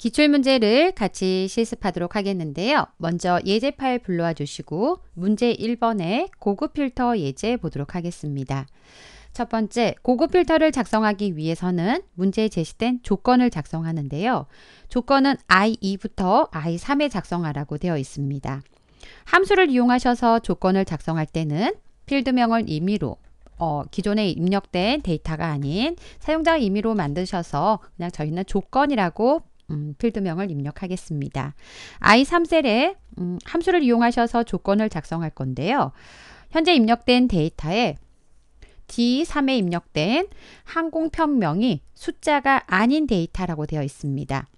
기출문제를 같이 실습하도록 하겠는데요. 먼저 예제 파일 불러와 주시고 문제 1번에 고급 필터 예제 보도록 하겠습니다. 첫 번째, 고급 필터를 작성하기 위해서는 문제에 제시된 조건을 작성하는데요. 조건은 i2부터 i3에 작성하라고 되어 있습니다. 함수를 이용하셔서 조건을 작성할 때는 필드명을 임의로 어, 기존에 입력된 데이터가 아닌 사용자 임의로 만드셔서 그냥 저희는 조건이라고 음, 필드명을 입력하겠습니다. i3셀에 음, 함수를 이용하셔서 조건을 작성할 건데요. 현재 입력된 데이터에 D3에 입력된 항공편명이 숫자가 아닌 데이터라고 되어 있습니다.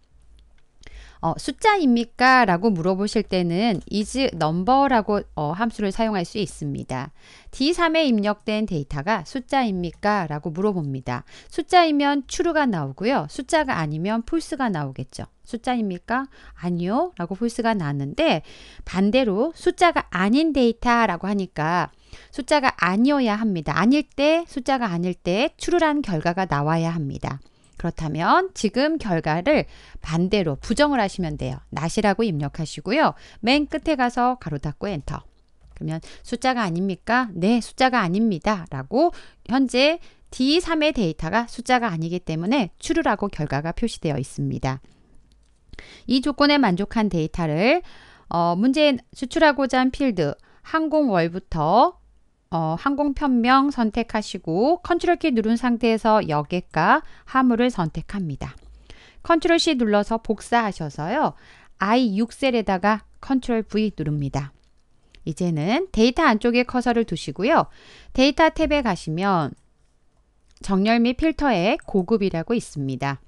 어, 숫자입니까? 라고 물어보실 때는 is number라고 어, 함수를 사용할 수 있습니다. D3에 입력된 데이터가 숫자입니까? 라고 물어봅니다. 숫자이면 true가 나오고요. 숫자가 아니면 false가 나오겠죠. 숫자입니까? 아니요 라고 false가 나는데 반대로 숫자가 아닌 데이터라고 하니까 숫자가 아니어야 합니다. 아닐 때 숫자가 아닐 때 t r u e 라는 결과가 나와야 합니다. 그렇다면 지금 결과를 반대로 부정을 하시면 돼요. 낫이라고 입력하시고요. 맨 끝에 가서 가로 닫고 엔터. 그러면 숫자가 아닙니까? 네, 숫자가 아닙니다. 라고 현재 D3의 데이터가 숫자가 아니기 때문에 추르라고 결과가 표시되어 있습니다. 이 조건에 만족한 데이터를 어, 문제 수출하고자 한 필드 항공월부터 어, 항공 편명 선택하시고 컨트롤 키 누른 상태에서 여객과 화물을 선택합니다. 컨트롤 C 눌러서 복사하셔서요. I6셀에다가 컨트롤 V 누릅니다. 이제는 데이터 안쪽에 커서를 두시고요. 데이터 탭에 가시면 정렬 및 필터에 고급이라고 있습니다.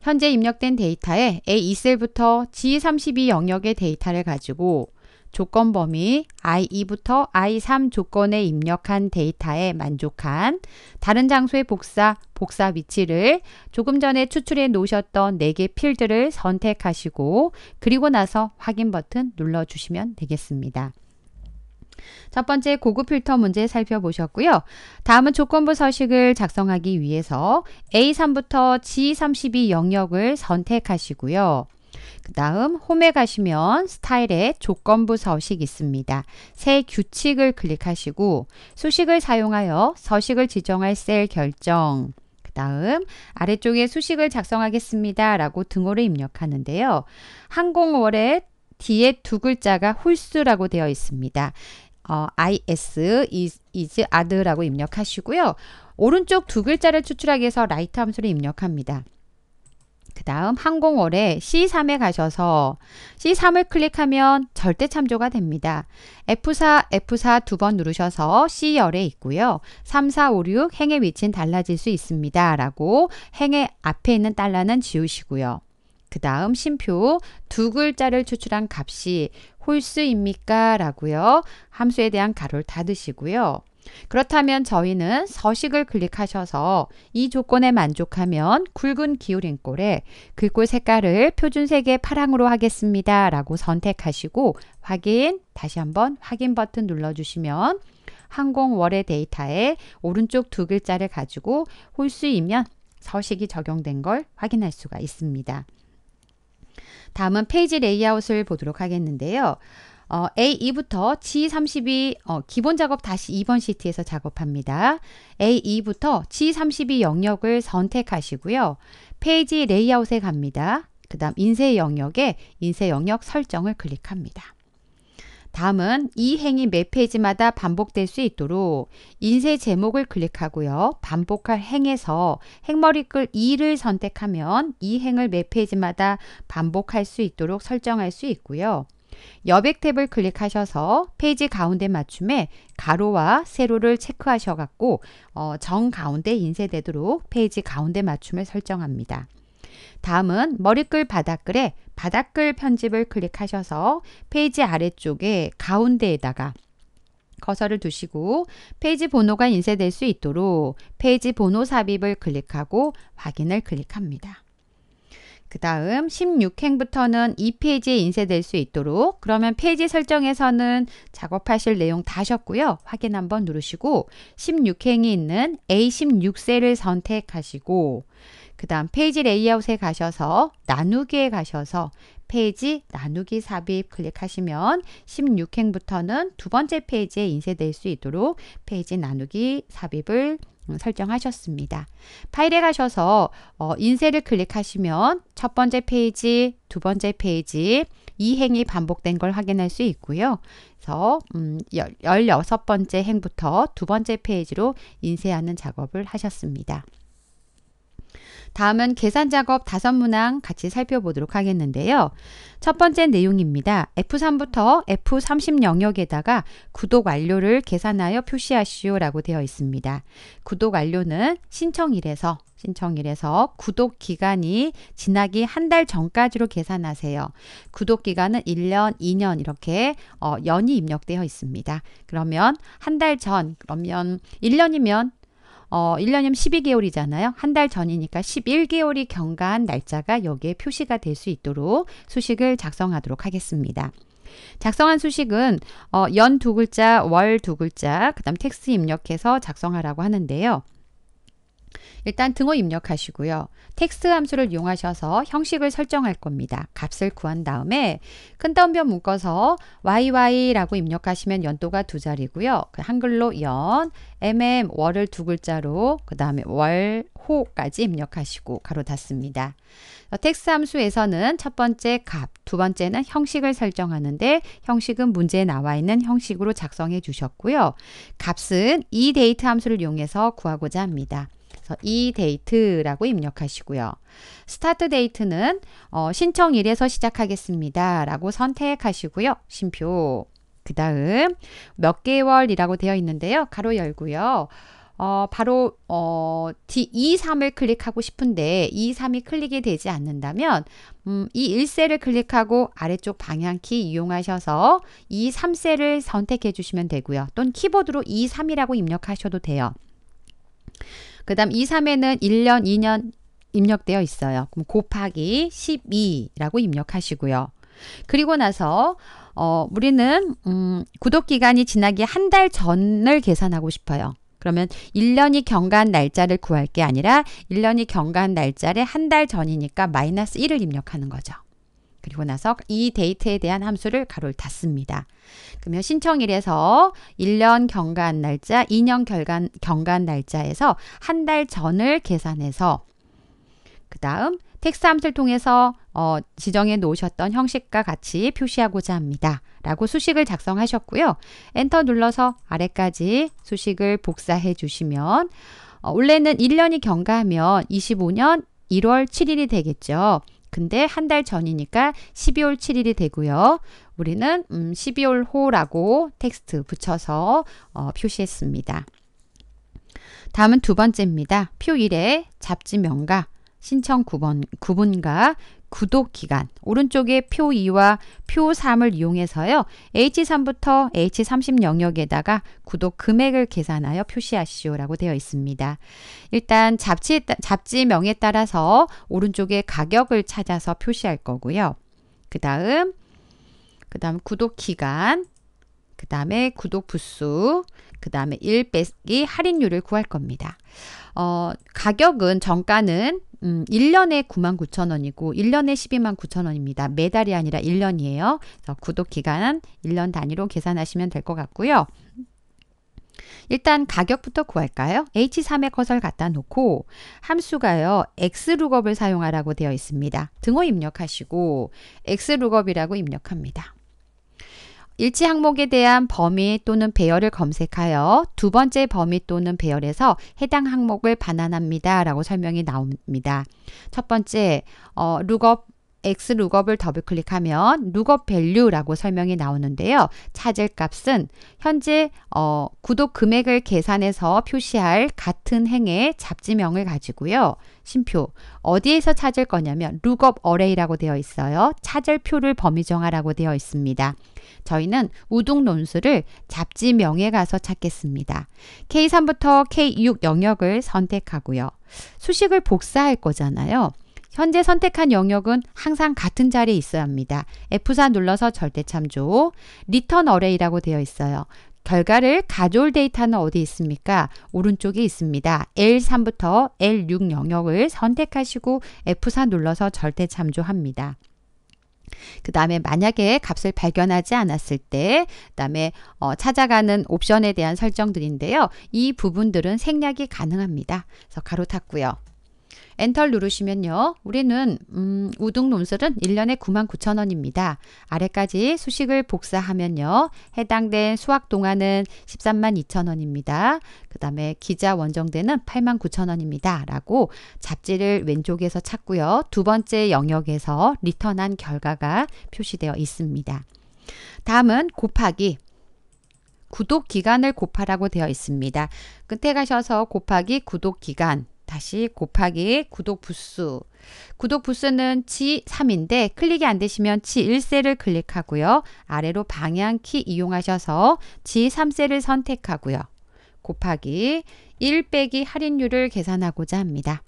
현재 입력된 데이터에 A2셀부터 G32 영역의 데이터를 가지고 조건 범위 I2부터 I3 조건에 입력한 데이터에 만족한 다른 장소의 복사, 복사 위치를 조금 전에 추출해 놓으셨던 4개 필드를 선택하시고 그리고 나서 확인 버튼 눌러주시면 되겠습니다. 첫 번째 고급 필터 문제 살펴보셨고요. 다음은 조건부 서식을 작성하기 위해서 A3부터 G32 영역을 선택하시고요. 그 다음 홈에 가시면 스타일의 조건부 서식 있습니다. 새 규칙을 클릭하시고 수식을 사용하여 서식을 지정할 셀 결정 다음 아래쪽에 수식을 작성하겠습니다. 라고 등호를 입력하는데요. 항공월에 뒤에 두 글자가 홀수라고 되어 있습니다. 어, is, is, is, ad라고 입력하시고요. 오른쪽 두 글자를 추출하기 위해서 라이트 함수를 입력합니다. 그 다음 항공월에 C3에 가셔서 C3을 클릭하면 절대 참조가 됩니다. F4, F4 두 번 누르셔서 C열에 있고요. 3, 4, 5, 6 행의 위치는 달라질 수 있습니다. 라고 행의 앞에 있는 달러는 지우시고요. 그 다음 심표 두 글자를 추출한 값이 홀수입니까? 라고요. 함수에 대한 가로를 닫으시고요. 그렇다면 저희는 서식을 클릭하셔서 이 조건에 만족하면 굵은 기울임꼴에 글꼴 그 색깔을 표준색의 파랑으로 하겠습니다. 라고 선택하시고 확인, 다시 한번 확인 버튼 눌러주시면 항공월의 데이터에 오른쪽 두 글자를 가지고 홀수이면 서식이 적용된 걸 확인할 수가 있습니다. 다음은 페이지 레이아웃을 보도록 하겠는데요. 어, A2부터 G32 어, 기본 작업 다시 2번 시트에서 작업합니다. A2부터 G32 영역을 선택하시고요. 페이지 레이아웃에 갑니다. 그 다음 인쇄 영역에 인쇄 영역 설정을 클릭합니다. 다음은 이 행이 매 페이지마다 반복될 수 있도록 인쇄 제목을 클릭하고요. 반복할 행에서 행머리글 2를 선택하면 이 행을 매 페이지마다 반복할 수 있도록 설정할 수 있고요. 여백 탭을 클릭하셔서 페이지 가운데 맞춤에 가로와 세로를 체크하셔갖고 어, 정 가운데 인쇄되도록 페이지 가운데 맞춤을 설정합니다. 다음은 머리글 바닥글에 바닥글 편집을 클릭하셔서 페이지 아래쪽에 가운데에다가 커서를 두시고 페이지 번호가 인쇄될 수 있도록 페이지 번호 삽입을 클릭하고 확인을 클릭합니다. 그 다음 16행부터는 2페이지에 인쇄될 수 있도록 그러면 페이지 설정에서는 작업하실 내용 다 하셨고요. 확인 한번 누르시고 16행이 있는 A16셀을 선택하시고 그 다음 페이지 레이아웃에 가셔서 나누기에 가셔서 페이지 나누기 삽입 클릭하시면 16행부터는 두 번째 페이지에 인쇄될 수 있도록 페이지 나누기 삽입을 설정하셨습니다. 파일에 가셔서 어, 인쇄를 클릭하시면 첫 번째 페이지, 두 번째 페이지 이 행이 반복된 걸 확인할 수 있고요. 그래서 음, 16번째 행부터 두 번째 페이지로 인쇄하는 작업을 하셨습니다. 다음은 계산 작업 다섯 문항 같이 살펴보도록 하겠는데요. 첫 번째 내용입니다. F3부터 F30 영역에다가 구독 완료를 계산하여 표시하시오라고 되어 있습니다. 구독 완료는 신청일에서 신청일에서 구독 기간이 지나기 한 달 전까지로 계산하세요. 구독 기간은 1년, 2년 이렇게 어, 연이 입력되어 있습니다. 그러면 한 달 전, 그러면 1년이면 어, 1년이면 12개월이잖아요. 한 달 전이니까 11개월이 경과한 날짜가 여기에 표시가 될 수 있도록 수식을 작성하도록 하겠습니다. 작성한 수식은 어, 연 두 글자, 월 두 글자, 그 다음 텍스 입력해서 작성하라고 하는데요. 일단 등호 입력하시고요. 텍스트 함수를 이용하셔서 형식을 설정할 겁니다. 값을 구한 다음에 큰따옴표 묶어서 yy라고 입력하시면 연도가 두 자리고요. 그 한글로 연, mm, 월을 두 글자로 그 다음에 월, 호까지 입력하시고 가로 닫습니다. 어, 텍스트 함수에서는 첫 번째 값, 두 번째는 형식을 설정하는데 형식은 문제에 나와 있는 형식으로 작성해 주셨고요. 값은 이 데이트 함수를 이용해서 구하고자 합니다. 이 데이트라고 입력하시고요. 스타트 데이트는 어, 신청일에서 시작하겠습니다. 라고 선택하시고요. 심표. 그 다음 몇 개월이라고 되어 있는데요. 가로 열고요. 어, 바로 어, D2, 3을 클릭하고 싶은데 2, 3이 클릭이 되지 않는다면 음, 이 1세를 클릭하고 아래쪽 방향키 이용하셔서 2, 3세를 선택해 주시면 되고요. 또는 키보드로 2, 3이라고 입력하셔도 돼요. 그 다음 2, 3에는 1년, 2년 입력되어 있어요. 그럼 곱하기 12라고 입력하시고요. 그리고 나서 어, 우리는 음, 구독 기간이 지나기 한 달 전을 계산하고 싶어요. 그러면 1년이 경과한 날짜를 구할 게 아니라 1년이 경과한 날짜의 한 달 전이니까 마이너스 1을 입력하는 거죠. 그리고 나서 이 데이트에 대한 함수를 가로를 닫습니다. 그러면 신청일에서 1년 경과한 날짜, 2년 결간, 경과한 날짜에서 한 달 전을 계산해서 그 다음 텍스 트 함수를 통해서 어, 지정해 놓으셨던 형식과 같이 표시하고자 합니다. 라고 수식을 작성하셨고요. 엔터 눌러서 아래까지 수식을 복사해 주시면 어, 원래는 1년이 경과하면 25년 1월 7일이 되겠죠. 근데 한 달 전이니까 12월 7일이 되고요. 우리는 음, 12월 호라고 텍스트 붙여서 어, 표시했습니다. 다음은 두 번째입니다. 표 1에 잡지 명과 신청 구분, 구분과 구독 기간 오른쪽에 표 2와 표 3을 이용해서요. H3부터 H30 영역에다가 구독 금액을 계산하여 표시하시오라고 되어 있습니다. 일단 잡지, 잡지명에 따라서 오른쪽에 가격을 찾아서 표시할 거고요. 그 다음 그 다음 구독 기간 그 다음에 구독 부수, 그 다음에 1 빼기 할인율을 구할 겁니다. 어, 가격은, 정가는 음, 1년에 9만 9천 원이고 1년에 12만 9천 원입니다. 매달이 아니라 1년이에요. 구독 기간 1년 단위로 계산하시면 될 것 같고요. 일단 가격부터 구할까요? H3의 커서를 갖다 놓고 함수가요. XLOOKUP을 사용하라고 되어 있습니다. 등호 입력하시고 XLOOKUP이라고 입력합니다. 일치 항목에 대한 범위 또는 배열을 검색하여 두 번째 범위 또는 배열에서 해당 항목을 반환합니다. 라고 설명이 나옵니다. 첫 번째, 어, 룩업 x 룩업을 더블 클릭하면 룩업 밸류라고 설명이 나오는데요. 찾을 값은 현재 어, 구독 금액을 계산해서 표시할 같은 행의 잡지명을 가지고요. 심표 어디에서 찾을 거냐면 룩업 어레이라고 되어 있어요. 찾을 표를 범위 정하라고 되어 있습니다. 저희는 우동 논술을 잡지명에 가서 찾겠습니다. K3부터 K6 영역을 선택하고요. 수식을 복사할 거잖아요. 현재 선택한 영역은 항상 같은 자리에 있어야 합니다. F4 눌러서 절대 참조, 리턴 어레이라고 되어 있어요. 결과를 가져올 데이터는 어디 있습니까? 오른쪽에 있습니다. L3부터 L6 영역을 선택하시고 F4 눌러서 절대 참조합니다. 그 다음에 만약에 값을 발견하지 않았을 때, 그 다음에 어, 찾아가는 옵션에 대한 설정들인데요. 이 부분들은 생략이 가능합니다. 그래서 가로 탔고요. 엔터를 누르시면요. 우리는 음, 우등 논술은 1년에 99,000원입니다. 아래까지 수식을 복사하면요. 해당된 수학 동안은 132,000원입니다. 그 다음에 기자 원정대는 89,000원입니다. 라고 잡지를 왼쪽에서 찾고요. 두 번째 영역에서 리턴한 결과가 표시되어 있습니다. 다음은 곱하기 구독 기간을 곱하라고 되어 있습니다. 끝에 가셔서 곱하기 구독 기간 다시 곱하기 구독 부수. 구독 부수는 G3인데 클릭이 안 되시면 G1셀을 클릭하고요. 아래로 방향키 이용하셔서 G3셀을 선택하고요. 곱하기 1 빼기 할인율을 계산하고자 합니다.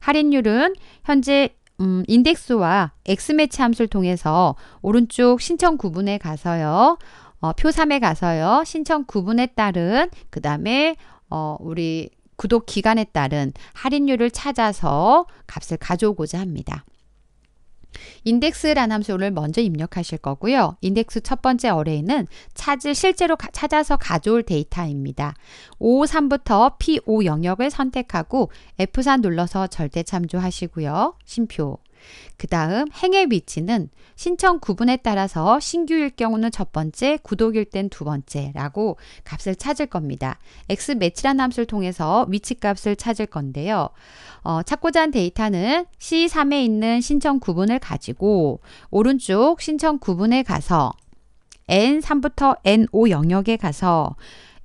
할인율은 현재 음, 인덱스와 엑스매치 함수를 통해서 오른쪽 신청 구분에 가서요. 어, 표 3에 가서요. 신청 구분에 따른 그 다음에 어, 우리 구독 기간에 따른 할인율을 찾아서 값을 가져오고자 합니다. 인덱스란 함수를 먼저 입력하실 거고요. 인덱스 첫 번째 어레이는 찾을 실제로 가, 찾아서 가져올 데이터입니다. O3부터 P5 영역을 선택하고 F4 눌러서 절대 참조하시고요. 심표 그 다음 행의 위치는 신청 구분에 따라서 신규일 경우는 첫 번째, 구독일 땐 두 번째라고 값을 찾을 겁니다. x 매치란 함수를 통해서 위치값을 찾을 건데요. 어, 찾고자 한 데이터는 C3에 있는 신청 구분을 가지고 오른쪽 신청 구분에 가서 N3부터 N5 영역에 가서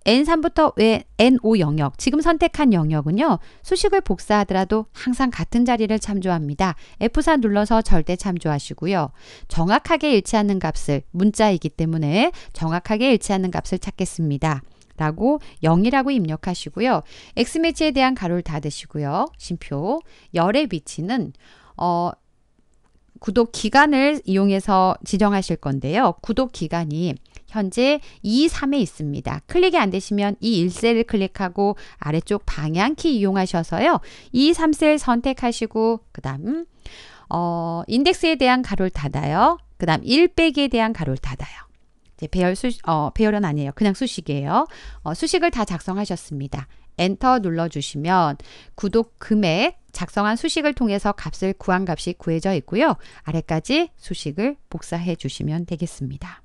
N3부터 N5 영역, 지금 선택한 영역은요. 수식을 복사하더라도 항상 같은 자리를 참조합니다. F4 눌러서 절대 참조하시고요. 정확하게 일치하는 값을 문자이기 때문에 정확하게 일치하는 값을 찾겠습니다. 라고 0이라고 입력하시고요. X매치에 대한 가로를 닫으시고요. 심표 열의 위치는 어, 구독 기간을 이용해서 지정하실 건데요. 구독 기간이 현재 2, e 3에 있습니다. 클릭이 안 되시면 이 e 1셀을 클릭하고 아래쪽 방향키 이용하셔서요. 2, e 3셀 선택하시고 그 다음 어, 인덱스에 대한 가로를 닫아요. 그 다음 1 빼기에 대한 가로를 닫아요. 배열 수, 어, 배열은 아니에요. 그냥 수식이에요. 어, 수식을 다 작성하셨습니다. 엔터 눌러주시면 구독 금액 작성한 수식을 통해서 값을 구한 값이 구해져 있고요. 아래까지 수식을 복사해 주시면 되겠습니다.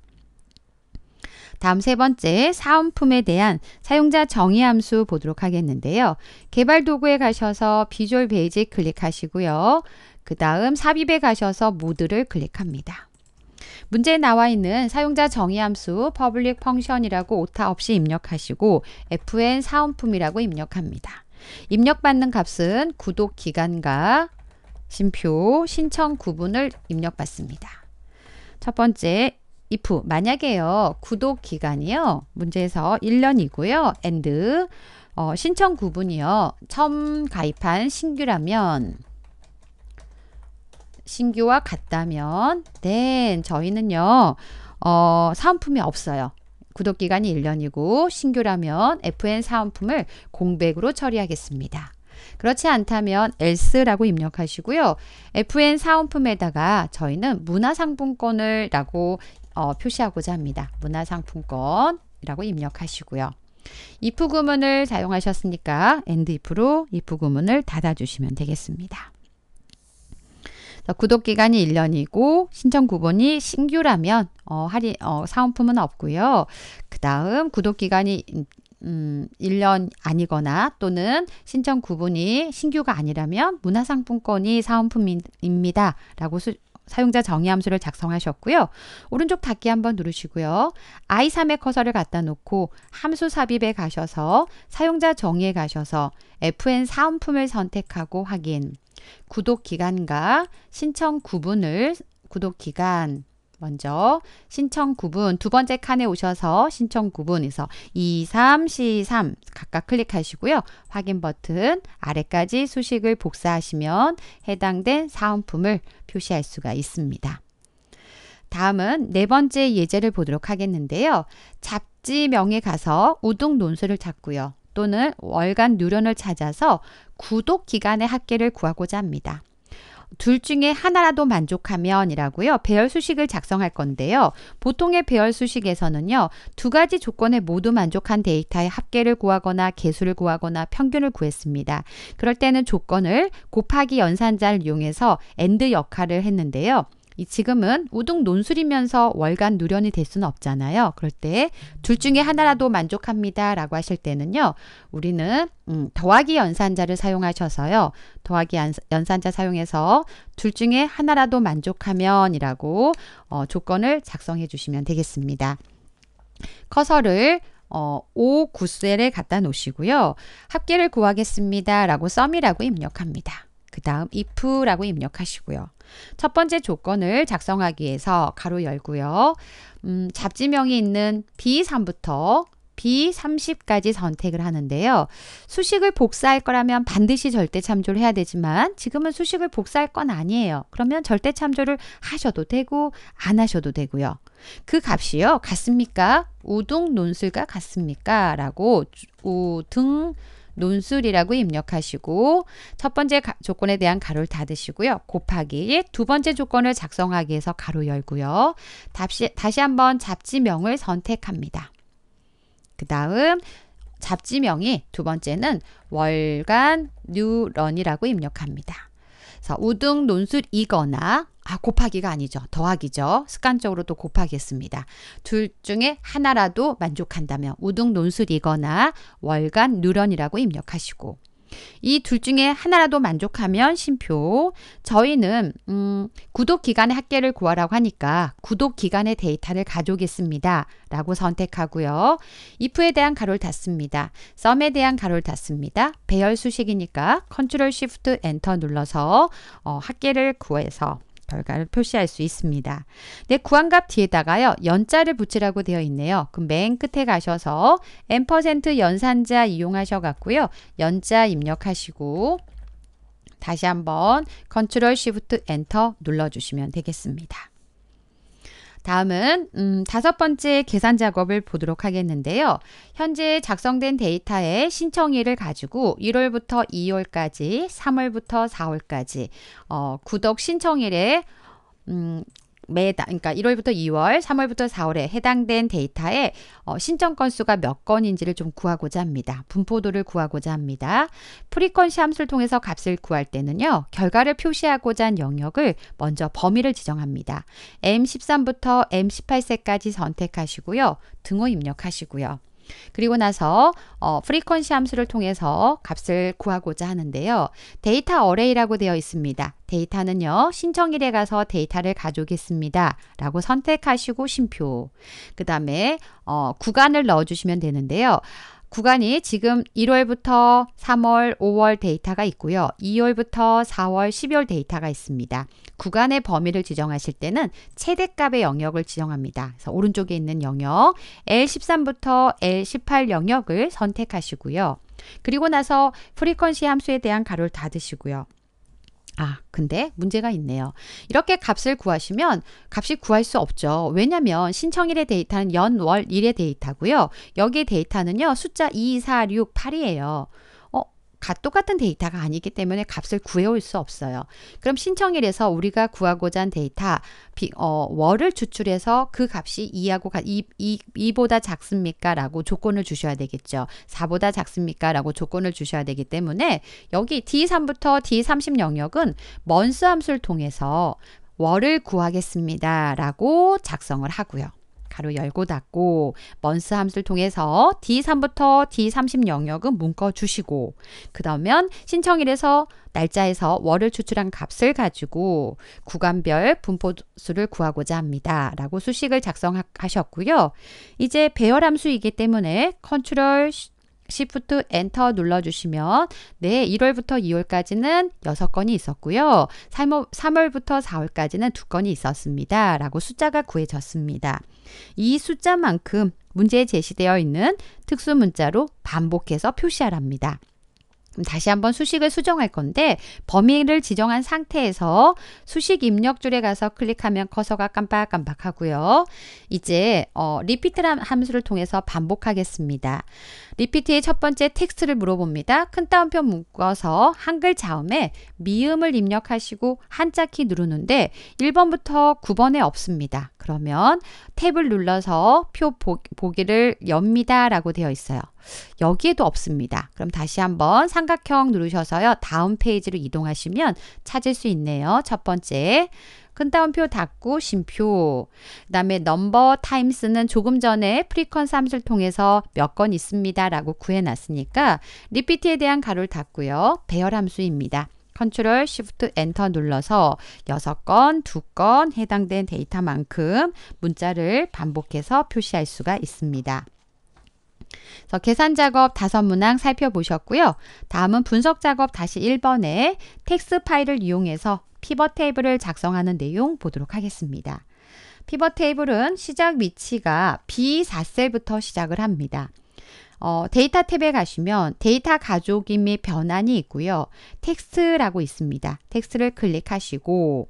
다음 세 번째 사은품에 대한 사용자 정의 함수 보도록 하겠는데요. 개발 도구에 가셔서 비주얼 베이직 클릭하시고요. 그 다음 삽입에 가셔서 모드를 클릭합니다. 문제에 나와 있는 사용자 정의 함수 public function이라고 오타 없이 입력하시고 fn 사은품이라고 입력합니다. 입력받는 값은 구독 기간과 심표, 신청 구분을 입력받습니다. 첫 번째 if 만약에요. 구독 기간이요. 문제에서 1년이고요. and 어, 신청 구분이요. 처음 가입한 신규라면 신규와 같다면 then 저희는요. 어, 사은품이 없어요. 구독 기간이 1년이고 신규라면 FN 사은품을 공백으로 처리하겠습니다. 그렇지 않다면 else라고 입력하시고요. FN 사은품에다가 저희는 문화상품권을 라고 어, 표시하고자 합니다. 문화상품권이라고 입력하시고요. if 구문을 사용하셨으니까 and if로 if 구문을 닫아주시면 되겠습니다. 구독 기간이 1년이고 신청 구분이 신규라면 어, 할인 어, 사은품은 없고요. 그 다음 구독 기간이 음, 1년 아니거나 또는 신청 구분이 신규가 아니라면 문화상품권이 사은품입니다. 라고 사용자 정의 함수를 작성하셨고요. 오른쪽 닫기 한번 누르시고요. i3의 커서를 갖다 놓고 함수 삽입에 가셔서 사용자 정의에 가셔서 FN 사은품을 선택하고 확인 구독 기간과 신청 구분을 구독 기간 먼저 신청 구분 두 번째 칸에 오셔서 신청 구분에서 2, 3, C, 3 각각 클릭하시고요. 확인 버튼 아래까지 수식을 복사하시면 해당된 사은품을 표시할 수가 있습니다. 다음은 네 번째 예제를 보도록 하겠는데요. 잡지명에 가서 우등 논술을 찾고요. 또는 월간 누련을 찾아서 구독 기간의 학계를 구하고자 합니다. 둘 중에 하나라도 만족하면이라고요. 배열 수식을 작성할 건데요. 보통의 배열 수식에서는요. 두 가지 조건에 모두 만족한 데이터의 합계를 구하거나 개수를 구하거나 평균을 구했습니다. 그럴 때는 조건을 곱하기 연산자를 이용해서 AND 역할을 했는데요. 이 지금은 우등 논술이면서 월간 누련이 될 수는 없잖아요. 그럴 때 둘 중에 하나라도 만족합니다. 라고 하실 때는요. 우리는 음, 더하기 연산자를 사용하셔서요. 더하기 연산자 사용해서 둘 중에 하나라도 만족하면 이라고 어, 조건을 작성해 주시면 되겠습니다. 커서를 어, 5, 9셀에 갖다 놓으시고요. 합계를 구하겠습니다. 라고 썸이라고 입력합니다. 그 다음 if라고 입력하시고요. 첫 번째 조건을 작성하기 위해서 가로 열고요. 음, 잡지명이 있는 B3부터 B30까지 선택을 하는데요. 수식을 복사할 거라면 반드시 절대 참조를 해야 되지만 지금은 수식을 복사할 건 아니에요. 그러면 절대 참조를 하셔도 되고 안 하셔도 되고요. 그 값이요. 같습니까? 우등 논술과 같습니까? 라고 우등 논술이라고 입력하시고 첫 번째 가, 조건에 대한 가로를 닫으시고요. 곱하기 두 번째 조건을 작성하기 위해서 가로 열고요. 다시, 다시 한번 잡지명을 선택합니다. 그 다음 잡지명이 두 번째는 월간 뉴런이라고 입력합니다. 그래서 우등 논술이거나 아, 곱하기가 아니죠. 더하기죠. 습관적으로 또 곱하겠습니다. 둘 중에 하나라도 만족한다면 우등 논술이거나 월간 누런이라고 입력하시고 이 둘 중에 하나라도 만족하면 심표. 저희는 음, 구독 기간의 학계를 구하라고 하니까 구독 기간의 데이터를 가져오겠습니다. 라고 선택하고요. if에 대한 가로를 닫습니다. 썸에 대한 가로를 닫습니다. 배열 수식이니까 컨트롤 쉬프트 엔터 눌러서 어, 학계를 구해서 결과를 표시할 수 있습니다. 네, 구한값 뒤에다가요. 연자를 붙이라고 되어 있네요. 그럼 맨 끝에 가셔서 n% 연산자 이용하셔 갖고요. 연자 입력하시고 다시 한번 컨트롤 시프트 엔터 눌러 주시면 되겠습니다. 다음은 음, 다섯 번째 계산 작업을 보도록 하겠는데요. 현재 작성된 데이터의 신청일을 가지고 1월부터 2월까지, 3월부터 4월까지 어, 구독 신청일에 음, 매달 그러니까 1월부터 2월, 3월부터 4월에 해당된 데이터에 어, 신청 건수가 몇 건인지를 좀 구하고자 합니다. 분포도를 구하고자 합니다. 프리퀀시 함수를 통해서 값을 구할 때는요. 결과를 표시하고자 한 영역을 먼저 범위를 지정합니다. M13부터 M18세까지 선택하시고요. 등호 입력하시고요. 그리고 나서 어, 프리퀀시 함수를 통해서 값을 구하고자 하는데요. 데이터 어레이라고 되어 있습니다. 데이터는요. 신청일에 가서 데이터를 가져오겠습니다. 라고 선택하시고 심표 그 다음에 어, 구간을 넣어주시면 되는데요. 구간이 지금 1월부터 3월, 5월 데이터가 있고요. 2월부터 4월, 12월 데이터가 있습니다. 구간의 범위를 지정하실 때는 최대값의 영역을 지정합니다. 그래서 오른쪽에 있는 영역 L13부터 L18 영역을 선택하시고요. 그리고 나서 프리퀀시 함수에 대한 가로를 닫으시고요. 아, 근데 문제가 있네요. 이렇게 값을 구하시면 값이 구할 수 없죠. 왜냐면 신청일의 데이터는 연월 일의 데이터고요. 여기 데이터는요. 숫자 2, 4, 6, 8이에요. 똑같은 데이터가 아니기 때문에 값을 구해올 수 없어요. 그럼 신청일에서 우리가 구하고자 한 데이터 어, 월을 추출해서 그 값이 2하고 2, 2, 보다 작습니까? 라고 조건을 주셔야 되겠죠. 4보다 작습니까? 라고 조건을 주셔야 되기 때문에 여기 D3부터 D30 영역은 먼스 함수를 통해서 월을 구하겠습니다. 라고 작성을 하고요. 가로 열고 닫고 먼스 함수를 통해서 D3부터 D30 영역은 묶어 주시고 그다음면 신청일에서 날짜에서 월을 추출한 값을 가지고 구간별 분포수를 구하고자 합니다. 라고 수식을 작성하셨고요. 이제 배열 함수이기 때문에 컨트롤 Shift 엔터 눌러주시면 네 1월부터 2월까지는 6건이 있었고요. 3월, 부터 4월까지는 2건이 있었습니다. 라고 숫자가 구해졌습니다. 이 숫자만큼 문제에 제시되어 있는 특수 문자로 반복해서 표시하랍니다. 다시 한번 수식을 수정할 건데 범위를 지정한 상태에서 수식 입력 줄에 가서 클릭하면 커서가 깜빡깜빡 하고요. 이제 어, 리피트 함수를 통해서 반복하겠습니다. 리피트의 첫 번째 텍스트를 물어봅니다. 큰 따옴표 묶어서 한글 자음에 미음을 입력하시고 한자키 누르는데 1번부터 9번에 없습니다. 그러면 탭을 눌러서 표 보기를 엽니다 라고 되어 있어요. 여기에도 없습니다. 그럼 다시 한번 삼각형 누르셔서요. 다음 페이지로 이동하시면 찾을 수 있네요. 첫 번째 큰 따옴표 닫고 심표그 다음에 넘버 타임스는 조금 전에 프리컨 쌈을 통해서 몇 건 있습니다. 라고 구해놨으니까 리피트에 대한 가로를 닫고요. 배열 함수입니다. 컨트롤 시프트 엔터 눌러서 6건, 2건 해당된 데이터만큼 문자를 반복해서 표시할 수가 있습니다. 그래서 계산 작업 다섯 문항 살펴보셨고요. 다음은 분석 작업 다시 1번에 텍스 파일을 이용해서 피벗 테이블을 작성하는 내용 보도록 하겠습니다. 피벗 테이블은 시작 위치가 B4셀부터 시작을 합니다. 어, 데이터 탭에 가시면 데이터 가족임및 변환이 있고요. 텍스트라고 있습니다. 텍스트를 클릭하시고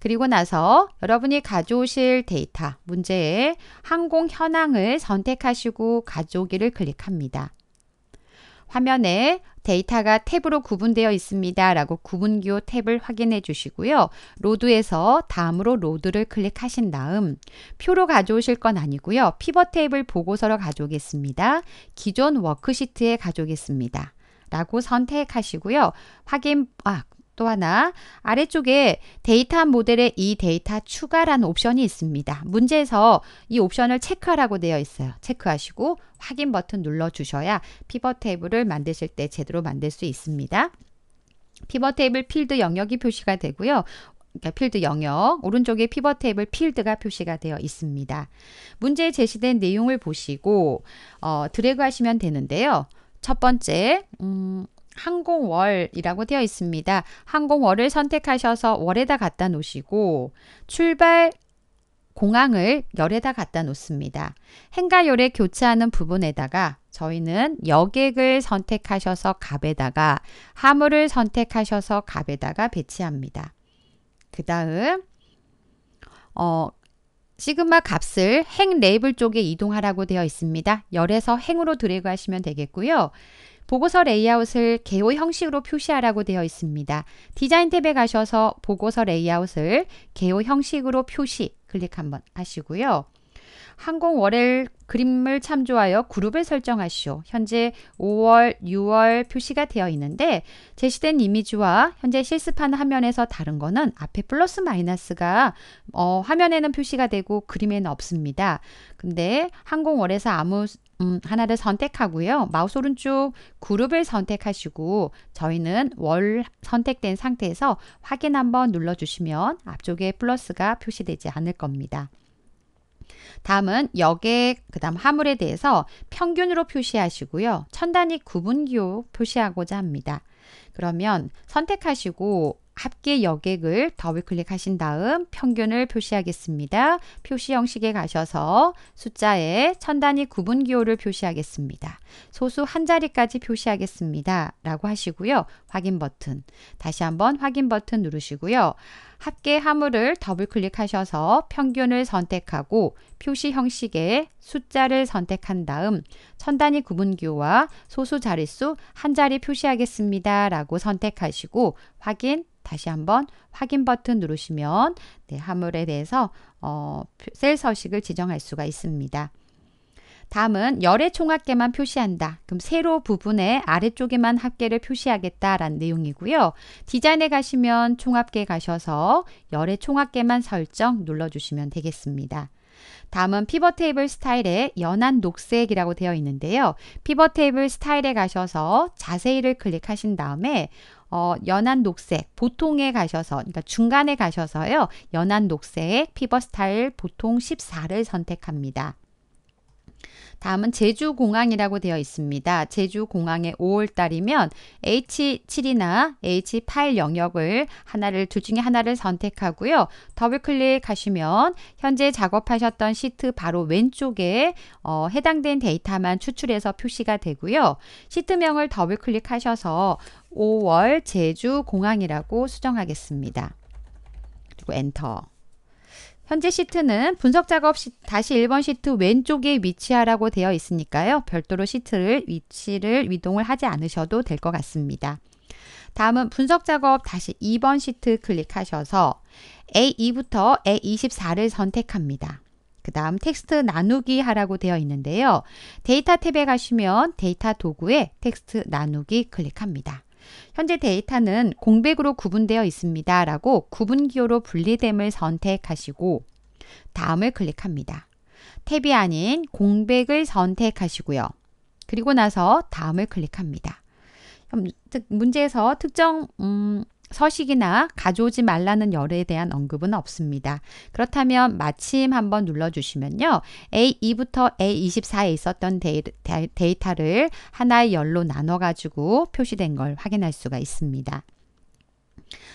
그리고 나서 여러분이 가져오실 데이터 문제의 항공 현황을 선택하시고 가져오기를 클릭합니다. 화면에 데이터가 탭으로 구분되어 있습니다. 라고 구분기호 탭을 확인해 주시고요. 로드에서 다음으로 로드를 클릭하신 다음 표로 가져오실 건 아니고요. 피벗 테이블 보고서로 가져오겠습니다. 기존 워크시트에 가져오겠습니다. 라고 선택하시고요. 확인, 아, 또 하나 아래쪽에 데이터 모델에 이 데이터 추가라는 옵션이 있습니다. 문제에서 이 옵션을 체크하라고 되어 있어요. 체크하시고 확인 버튼 눌러 주셔야 피벗 테이블을 만드실 때 제대로 만들 수 있습니다. 피벗 테이블 필드 영역이 표시가 되고요. 그러니까 필드 영역 오른쪽에 피벗 테이블 필드가 표시가 되어 있습니다. 문제에 제시된 내용을 보시고 어, 드래그 하시면 되는데요. 첫 번째 음, 항공월이라고 되어 있습니다. 항공월을 선택하셔서 월에다 갖다 놓으시고 출발 공항을 열에다 갖다 놓습니다. 행과 열에 교차하는 부분에다가 저희는 여객을 선택하셔서 갑에다가 하물을 선택하셔서 갑에다가 배치합니다. 그 다음 어, 시그마 값을 행 레이블 쪽에 이동하라고 되어 있습니다. 열에서 행으로 드래그 하시면 되겠고요. 보고서 레이아웃을 개호 형식으로 표시하라고 되어 있습니다. 디자인 탭에 가셔서 보고서 레이아웃을 개호 형식으로 표시 클릭 한번 하시고요. 항공 월일 그림을 참조하여 그룹을 설정하시오. 현재 5월, 6월 표시가 되어 있는데 제시된 이미지와 현재 실습하는 화면에서 다른 거는 앞에 플러스 마이너스가 어, 화면에는 표시가 되고 그림에는 없습니다. 근데 항공월에서 아무 음, 하나를 선택하고요. 마우스 오른쪽 그룹을 선택하시고 저희는 월 선택된 상태에서 확인 한번 눌러주시면 앞쪽에 플러스가 표시되지 않을 겁니다. 다음은 역의 그 다음 화물에 대해서 평균으로 표시하시고요. 천 단위 구분기호 표시하고자 합니다. 그러면 선택하시고 합계 여객을 더블 클릭하신 다음 평균을 표시하겠습니다. 표시 형식에 가셔서 숫자에 천 단위 구분 기호를 표시하겠습니다. 소수 한 자리까지 표시하겠습니다. 라고 하시고요. 확인 버튼 다시 한번 확인 버튼 누르시고요. 합계 화물을 더블 클릭하셔서 평균을 선택하고 표시 형식의 숫자를 선택한 다음 천단위 구분기호와 소수 자릿수 한 자리 표시하겠습니다. 라고 선택하시고 확인 다시 한번 확인 버튼 누르시면 네, 함물에 대해서 어, 셀 서식을 지정할 수가 있습니다. 다음은 열의 총합계만 표시한다. 그럼 세로 부분에 아래쪽에만 합계를 표시하겠다라는 내용이고요. 디자인에 가시면 총합계 가셔서 열의 총합계만 설정 눌러주시면 되겠습니다. 다음은 피벗 테이블 스타일의 연한 녹색이라고 되어 있는데요. 피벗 테이블 스타일에 가셔서 자세히를 클릭하신 다음에 어, 연한 녹색, 보통에 가셔서, 그러니까 중간에 가셔서요. 연한 녹색, 피벗 스타일 보통 14를 선택합니다. 다음은 제주공항이라고 되어 있습니다. 제주공항에 5월달이면 H7이나 H8 영역을 하나를 둘 중에 하나를 선택하고요. 더블 클릭하시면 현재 작업하셨던 시트 바로 왼쪽에 어, 해당된 데이터만 추출해서 표시가 되고요. 시트명을 더블 클릭하셔서 5월 제주공항이라고 수정하겠습니다. 그리고 엔터. 현재 시트는 분석 작업 시, 다시 1번 시트 왼쪽에 위치하라고 되어 있으니까요. 별도로 시트를 위치를 이동을 하지 않으셔도 될 것 같습니다. 다음은 분석 작업 다시 2번 시트 클릭하셔서 A2부터 A24를 선택합니다. 그 다음 텍스트 나누기 하라고 되어 있는데요. 데이터 탭에 가시면 데이터 도구에 텍스트 나누기 클릭합니다. 현재 데이터는 공백으로 구분되어 있습니다. 라고 구분 기호로 분리됨을 선택하시고 다음을 클릭합니다. 탭이 아닌 공백을 선택하시고요. 그리고 나서 다음을 클릭합니다. 문제에서 특정 음, 서식이나 가져오지 말라는 열에 대한 언급은 없습니다. 그렇다면 마침 한번 눌러주시면요. A2부터 A24에 있었던 데이, 터를 하나의 열로 나눠가지고 표시된 걸 확인할 수가 있습니다.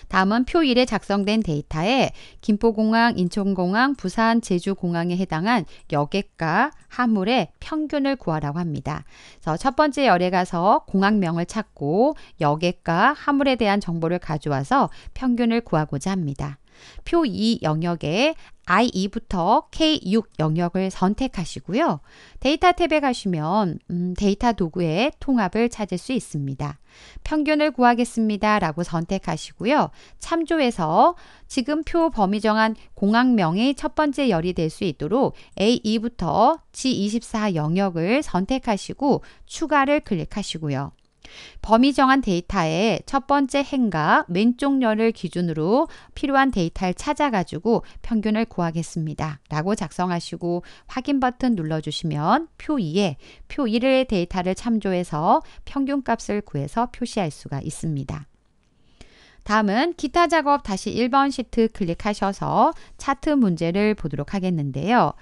다음은 표 1에 작성된 데이터에 김포공항, 인천공항, 부산, 제주공항에 해당한 여객과 화물의 평균을 구하라고 합니다. 그래서 첫 번째 열에 가서 공항명을 찾고 여객과 화물에 대한 정보를 가져와서 평균을 구하고자 합니다. 표2 영역에 i e 부터 K6 영역을 선택하시고요. 데이터 탭에 가시면 음, 데이터 도구의 통합을 찾을 수 있습니다. 평균을 구하겠습니다. 라고 선택하시고요. 참조해서 지금 표 범위 정한 공학명의 첫 번째 열이 될 수 있도록 A2부터 G24 영역을 선택하시고 추가를 클릭하시고요. 범위 정한 데이터에첫 번째 행과 왼쪽 열을 기준으로 필요한 데이터를 찾아가지고 평균을 구하겠습니다. 라고 작성하시고 확인 버튼 눌러주시면 표 2에 표 1의 데이터를 참조해서 평균값을 구해서 표시할 수가 있습니다. 다음은 기타 작업 다시 1번 시트 클릭하셔서 차트 문제를 보도록 하겠는데요.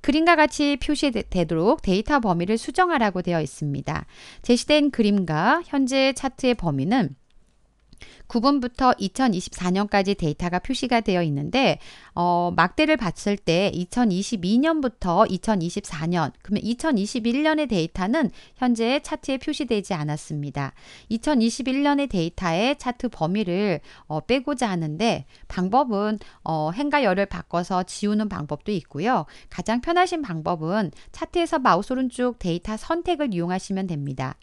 그림과 같이 표시되도록 데이터 범위를 수정하라고 되어 있습니다. 제시된 그림과 현재 차트의 범위는 구분부터 2024년까지 데이터가 표시가 되어 있는데 어, 막대를 봤을 때 2022년부터 2024년 그러면 2021년의 데이터는 현재 차트에 표시되지 않았습니다. 2021년의 데이터의 차트 범위를 어, 빼고자 하는데 방법은 어, 행과 열을 바꿔서 지우는 방법도 있고요. 가장 편하신 방법은 차트에서 마우스 오른쪽 데이터 선택을 이용하시면 됩니다.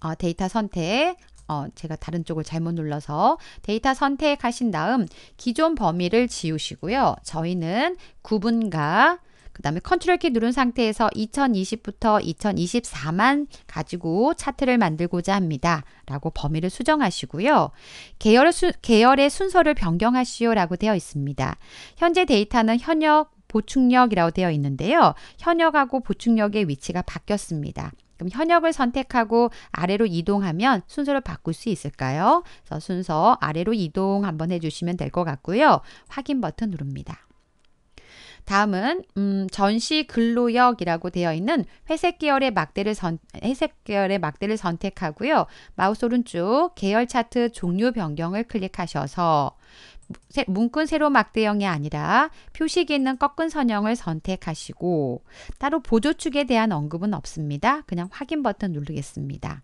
어, 데이터 선택, 어, 제가 다른 쪽을 잘못 눌러서 데이터 선택하신 다음 기존 범위를 지우시고요. 저희는 구분과 그 다음에 컨트롤 키 누른 상태에서 2020부터 2024만 가지고 차트를 만들고자 합니다. 라고 범위를 수정하시고요. 계열 수, 계열의 순서를 변경하시오 라고 되어 있습니다. 현재 데이터는 현역, 보충력이라고 되어 있는데요. 현역하고 보충력의 위치가 바뀌었습니다. 그럼 현역을 선택하고 아래로 이동하면 순서를 바꿀 수 있을까요? 그래서 순서 아래로 이동 한번 해주시면 될 것 같고요. 확인 버튼 누릅니다. 다음은 음, 전시 근로역이라고 되어 있는 회색 계열의 막대를 선 회색 계열의 막대를 선택하고요. 마우스 오른쪽 계열 차트 종류 변경을 클릭하셔서 문근 세로 막대형이 아니라 표식이 있는 꺾은 선형을 선택하시고 따로 보조축에 대한 언급은 없습니다. 그냥 확인 버튼 누르겠습니다.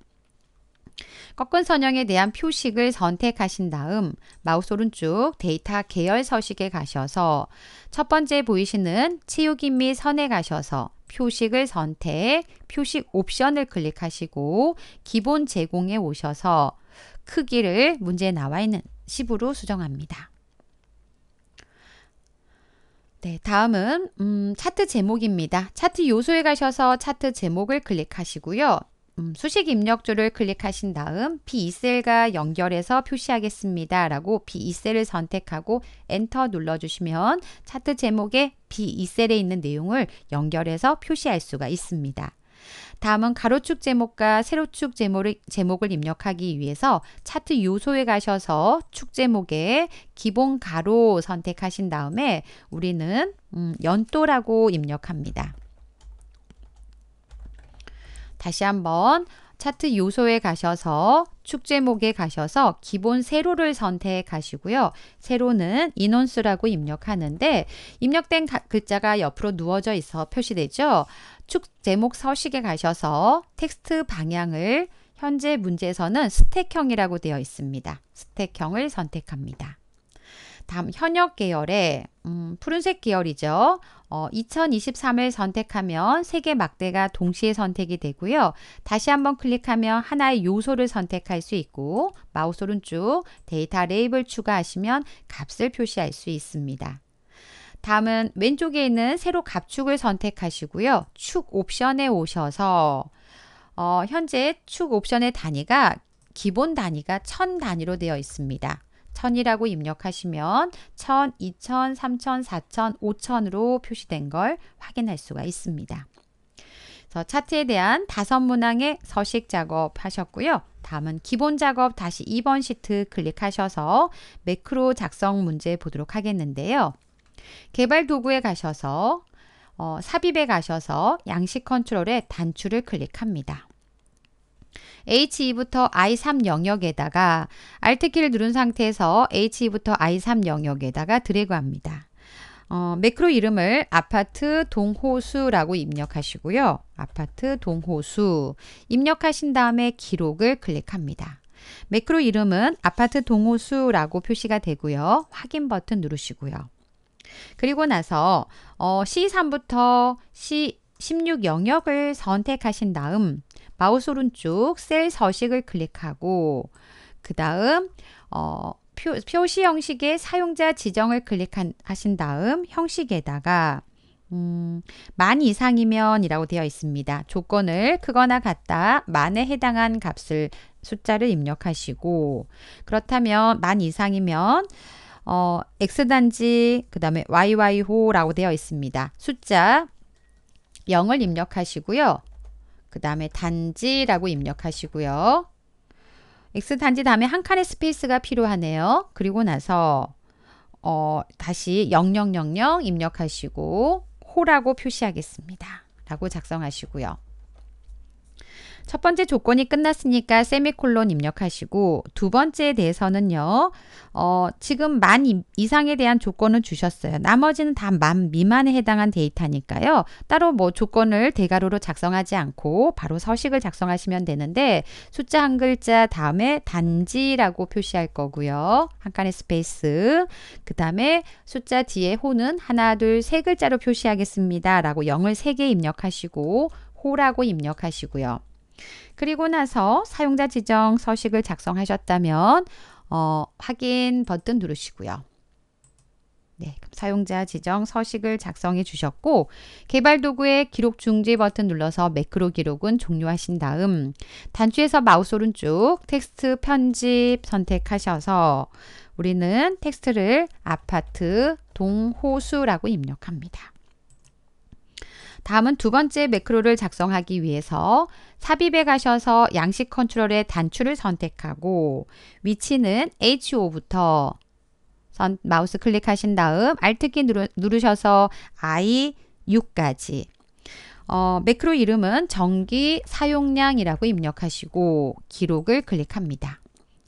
꺾은 선형에 대한 표식을 선택하신 다음 마우스 오른쪽 데이터 계열 서식에 가셔서 첫 번째 보이시는 채우기 및 선에 가셔서 표식을 선택, 표식 옵션을 클릭하시고 기본 제공에 오셔서 크기를 문제에 나와 있는 10으로 수정합니다. 네, 다음은 음, 차트 제목입니다. 차트 요소에 가셔서 차트 제목을 클릭하시고요. 음, 수식 입력줄을 클릭하신 다음 B2셀과 연결해서 표시하겠습니다. 라고 B2셀을 선택하고 엔터 눌러주시면 차트 제목에 B2셀에 있는 내용을 연결해서 표시할 수가 있습니다. 다음은 가로축 제목과 세로축 제목을, 제목을 입력하기 위해서 차트 요소에 가셔서 축 제목에 기본 가로 선택하신 다음에 우리는 음, 연도라고 입력합니다. 다시 한번 차트 요소에 가셔서 축 제목에 가셔서 기본 세로를 선택하시고요. 세로는 인원수라고 입력하는데 입력된 글자가 옆으로 누워져 있어 표시되죠. 축 제목 서식에 가셔서 텍스트 방향을 현재 문제에서는 스택형이라고 되어 있습니다. 스택형을 선택합니다. 다음 현역 계열의 음, 푸른색 계열이죠. 어, 2023을 선택하면 3개 막대가 동시에 선택이 되고요. 다시 한번 클릭하면 하나의 요소를 선택할 수 있고 마우스 오른쪽 데이터 레이블 추가하시면 값을 표시할 수 있습니다. 다음은 왼쪽에 있는 세로 갑축을 선택하시고요. 축 옵션에 오셔서 어, 현재 축 옵션의 단위가 기본 단위가 1000 단위로 되어 있습니다. 1 0 0 0이라고 입력하시면 1000, 2000, 3000, 4000, 5 0 0 0으로 표시된 걸 확인할 수가 있습니다. 그래서 차트에 대한 다섯 문항의 서식 작업 하셨고요. 다음은 기본 작업 다시 2번 시트 클릭하셔서 매크로 작성 문제 보도록 하겠는데요. 개발 도구에 가셔서 어, 삽입에 가셔서 양식 컨트롤의 단추를 클릭합니다. H2부터 I3 영역에다가 Alt키를 누른 상태에서 H2부터 I3 영역에다가 드래그합니다. 어, 매크로 이름을 아파트 동호수라고 입력하시고요. 아파트 동호수 입력하신 다음에 기록을 클릭합니다. 매크로 이름은 아파트 동호수라고 표시가 되고요. 확인 버튼 누르시고요. 그리고 나서 어, C3부터 C16 영역을 선택하신 다음 마우스 오른쪽 셀 서식을 클릭하고 그 다음 어, 표, 시 형식의 사용자 지정을 클릭하신 다음 형식에다가 음, 만 이상이면 이라고 되어 있습니다. 조건을 크거나 같다 만에 해당한 값을 숫자를 입력하시고 그렇다면 만 이상이면 어, X단지, 그 다음에 YY호라고 되어 있습니다. 숫자 0을 입력하시고요. 그 다음에 단지라고 입력하시고요. X단지 다음에 한 칸의 스페이스가 필요하네요. 그리고 나서 어, 다시 0000 입력하시고 호라고 표시하겠습니다. 라고 작성하시고요. 첫 번째 조건이 끝났으니까 세미콜론 입력하시고 두 번째에 대해서는요. 어, 지금 만 이상에 대한 조건은 주셨어요. 나머지는 다 만 미만에 해당한 데이터니까요. 따로 뭐 조건을 대괄호로 작성하지 않고 바로 서식을 작성하시면 되는데 숫자 한 글자 다음에 단지라고 표시할 거고요. 한 칸의 스페이스. 그 다음에 숫자 뒤에 호는 하나, 둘, 세 글자로 표시하겠습니다. 라고 0을 3개 입력하시고 호라고 입력하시고요. 그리고 나서 사용자 지정 서식을 작성하셨다면 어, 확인 버튼 누르시고요. 네, 그럼 사용자 지정 서식을 작성해 주셨고 개발 도구의 기록 중지 버튼 눌러서 매크로 기록은 종료하신 다음 단추에서 마우스 오른쪽 텍스트 편집 선택하셔서 우리는 텍스트를 아파트 동호수라고 입력합니다. 다음은 두 번째 매크로를 작성하기 위해서 삽입에 가셔서 양식 컨트롤의 단추를 선택하고 위치는 H5부터 마우스 클릭하신 다음 Alt키 누르, 누르셔서 I6까지 어, 매크로 이름은 전기 사용량이라고 입력하시고 기록을 클릭합니다.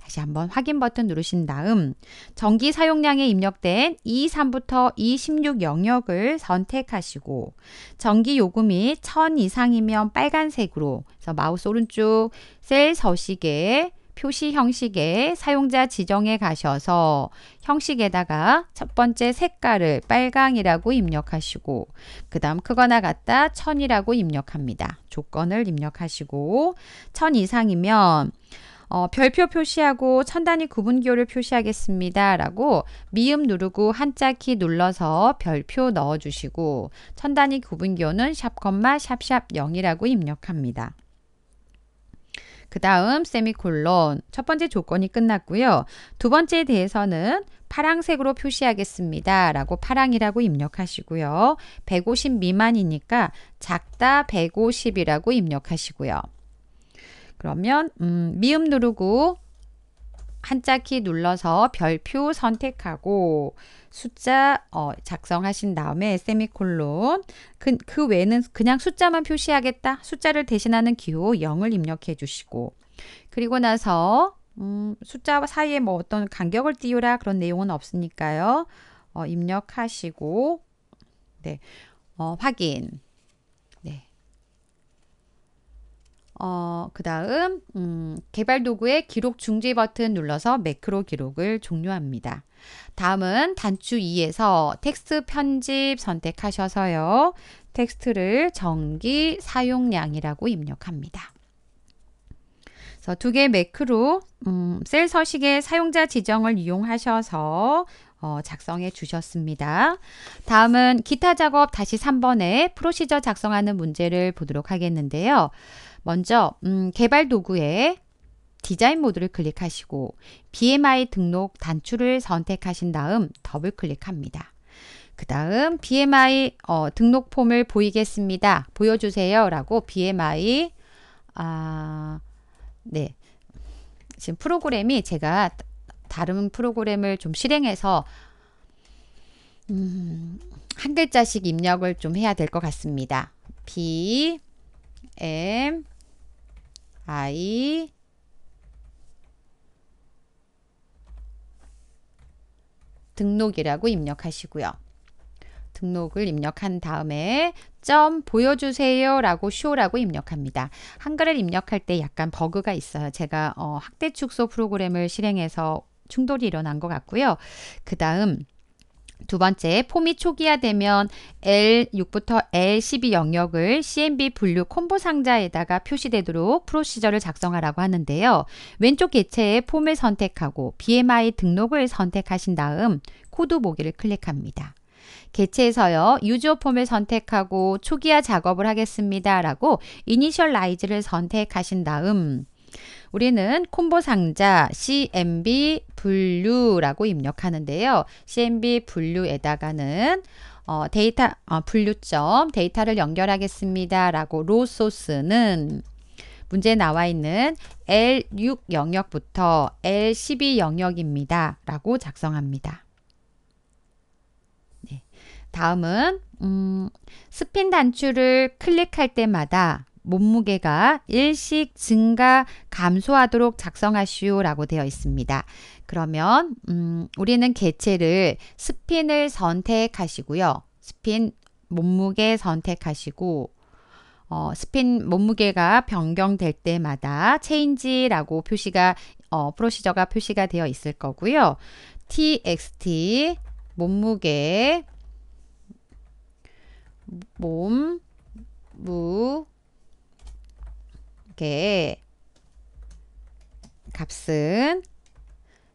다시 한번 확인 버튼 누르신 다음 전기 사용량에 입력된 2 3부터2 6 영역을 선택하시고 전기 요금이 1000 이상이면 빨간색으로 그래서 마우스 오른쪽 셀 서식에 표시 형식에 사용자 지정에 가셔서 형식에다가 첫 번째 색깔을 빨강이라고 입력하시고 그 다음 크거나 같다 1 0 0 0이라고 입력합니다. 조건을 입력하시고 1000 이상이면 어, 별표 표시하고 천단위 구분기호를 표시하겠습니다. 라고 미음 누르고 한자키 눌러서 별표 넣어주시고 천단위 구분기호는 샵컴마 샵샵 0이라고 입력합니다. 그 다음 세미콜론 첫 번째 조건이 끝났고요. 두 번째에 대해서는 파랑색으로 표시하겠습니다. 라고 파랑이라고 입력하시고요. 150 미만이니까 작다 150이라고 입력하시고요. 그러면 음, 미음 누르고 한자키 눌러서 별표 선택하고 숫자 어, 작성하신 다음에 세미콜론 그, 그 외에는 그냥 숫자만 표시하겠다 숫자를 대신하는 기호 0을 입력해 주시고 그리고 나서 음, 숫자 와 사이에 뭐 어떤 간격을 띄우라 그런 내용은 없으니까요 어, 입력하시고 네 어, 확인 어, 그 다음 음, 개발 도구의 기록 중지 버튼 눌러서 매크로 기록을 종료합니다. 다음은 단추 2에서 텍스트 편집 선택하셔서요. 텍스트를 정기 사용량이라고 입력합니다. 그래서 두 개의 매크로 음, 셀 서식의 사용자 지정을 이용하셔서 어, 작성해 주셨습니다. 다음은 기타 작업 다시 3번에 프로시저 작성하는 문제를 보도록 하겠는데요. 먼저 음, 개발 도구에 디자인 모드를 클릭하시고 BMI 등록 단추를 선택하신 다음 더블 클릭합니다. 그 다음 BMI 어, 등록 폼을 보이겠습니다. 보여주세요 라고 BMI 아, 네 지금 프로그램이 제가 다른 프로그램을 좀 실행해서 음, 한 글자씩 입력을 좀 해야 될 것 같습니다. B M I 등록이라고 입력하시고요. 등록을 입력한 다음에 점 보여주세요 라고 쇼라고 입력합니다. 한글을 입력할 때 약간 버그가 있어요. 제가 어, 학대 축소 프로그램을 실행해서 충돌이 일어난 것 같고요. 그 다음 두 번째, 폼이 초기화되면 L6부터 L12 영역을 CMB 분류 콤보 상자에다가 표시되도록 프로시저를 작성하라고 하는데요. 왼쪽 개체의 폼을 선택하고 BMI 등록을 선택하신 다음 코드 보기를 클릭합니다. 개체에서요 유저 폼을 선택하고 초기화 작업을 하겠습니다 라고 이니셜라이즈를 선택하신 다음 우리는 콤보 상자 CMB 분류라고 입력하는데요. CMB 분류에다가는 어, 데이터 어, 분류점 데이터를 연결하겠습니다. 라고 로 소스는 문제에 나와 있는 L6 영역부터 L12 영역입니다. 라고 작성합니다. 네. 다음은 음, 스핀 단추를 클릭할 때마다 몸무게가 일식 증가 감소하도록 작성하시오라고 되어 있습니다. 그러면 음, 우리는 개체를 스핀을 선택하시고요. 스핀 몸무게 선택하시고 어, 스핀 몸무게가 변경될 때마다 체인지라고 표시가 어, 프로시저가 표시가 되어 있을 거고요. txt 몸무게 몸무 이렇게 값은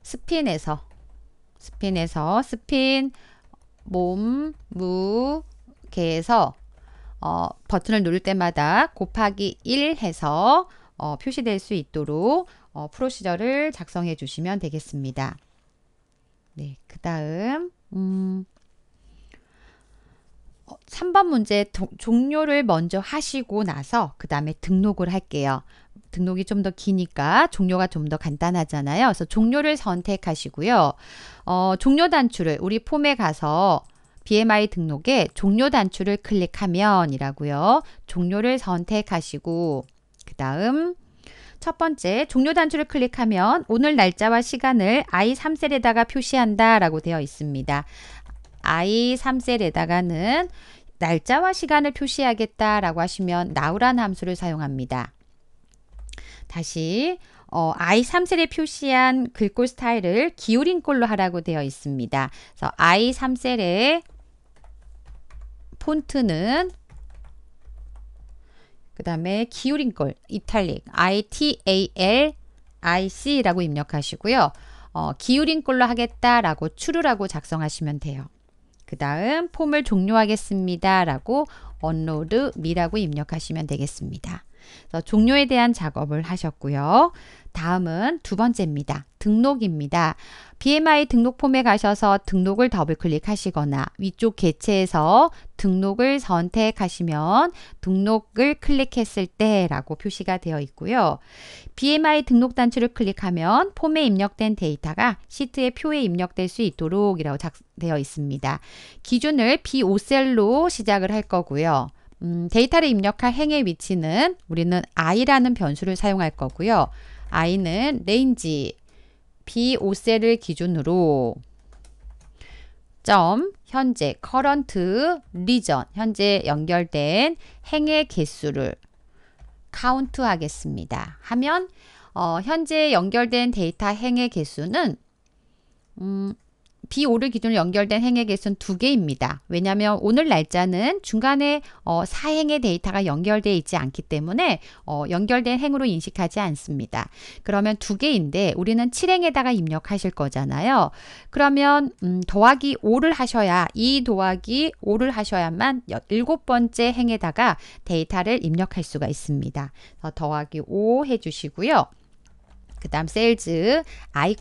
스핀에서 스핀에서 스핀 몸, 무, 이렇게 해서 어, 버튼을 누를 때마다 곱하기 1 해서 어, 표시될 수 있도록 어, 프로시저를 작성해 주시면 되겠습니다. 네, 그 다음 음, 3번 어, 문제 도, 종료를 먼저 하시고 나서 그 다음에 등록을 할게요. 등록이 좀 더 기니까 종료가 좀 더 간단하잖아요. 그래서 종료를 선택하시고요. 어, 종료 단추를 우리 폼에 가서 BMI 등록에 종료 단추를 클릭하면 이라고요. 종료를 선택하시고 그 다음 첫 번째 종료 단추를 클릭하면 오늘 날짜와 시간을 I3셀에다가 표시한다 라고 되어 있습니다. i 3셀에다가는 날짜와 시간을 표시하겠다라고 하시면 now란 함수를 사용합니다. 다시 어, I3셀에 표시한 글꼴 스타일을 기울인 꼴로 하라고 되어 있습니다. 그래서 I3셀의 폰트는 그 다음에 기울인 꼴, 이탈릭, ITAL, IC라고 입력하시고요. 어, 기울인 꼴로 하겠다라고 추르라고 작성하시면 돼요. 그 다음 폼을 종료하겠습니다. 라고 언로드 미라고 입력하시면 되겠습니다. 종료에 대한 작업을 하셨고요. 다음은 두 번째입니다. 등록입니다. BMI 등록 폼에 가셔서 등록을 더블 클릭하시거나 위쪽 개체에서 등록을 선택하시면 등록을 클릭했을 때 라고 표시가 되어 있고요. BMI 등록 단추를 클릭하면 폼에 입력된 데이터가 시트의 표에 입력될 수 있도록 이라고 되어 있습니다. 기준을 B5셀로 시작을 할 거고요. 음, 데이터를 입력할 행의 위치는 우리는 i라는 변수를 사용할 거고요. I는 range B5셀을 기준으로 점 현재 current region 현재 연결된 행의 개수를 count 하겠습니다. 하면 어, 현재 연결된 데이터 행의 개수는 음, B5를 기준으로 연결된 행의 개수는 두개입니다 왜냐하면 오늘 날짜는 중간에 어, 사행의 데이터가 연결되어 있지 않기 때문에 어, 연결된 행으로 인식하지 않습니다. 그러면 두개인데 우리는 7행에다가 입력하실 거잖아요. 그러면 음, 더하기 5를 하셔야 2 더하기 5를 하셔야만 일곱 번째 행에다가 데이터를 입력할 수가 있습니다. 더하기 5 해주시고요. 그 다음 셀즈, I,